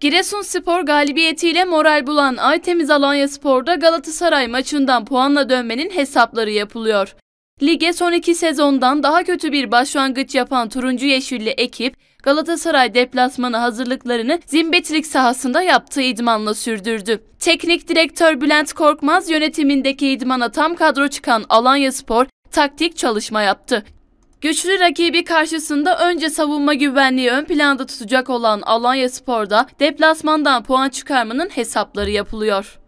Giresun Spor galibiyetiyle moral bulan Aytemiz Alanya Spor'da Galatasaray maçından puanla dönmenin hesapları yapılıyor. Lige son iki sezondan daha kötü bir başlangıç yapan turuncu yeşilli ekip Galatasaray deplasmanı hazırlıklarını Zimbetlik sahasında yaptığı idmanla sürdürdü. Teknik direktör Bülent Korkmaz yönetimindeki idmana tam kadro çıkan Alanya Spor taktik çalışma yaptı. Güçlü rakibi karşısında önce savunma güvenliği ön planda tutacak olan Alanya Spor'da deplasmandan puan çıkarmanın hesapları yapılıyor.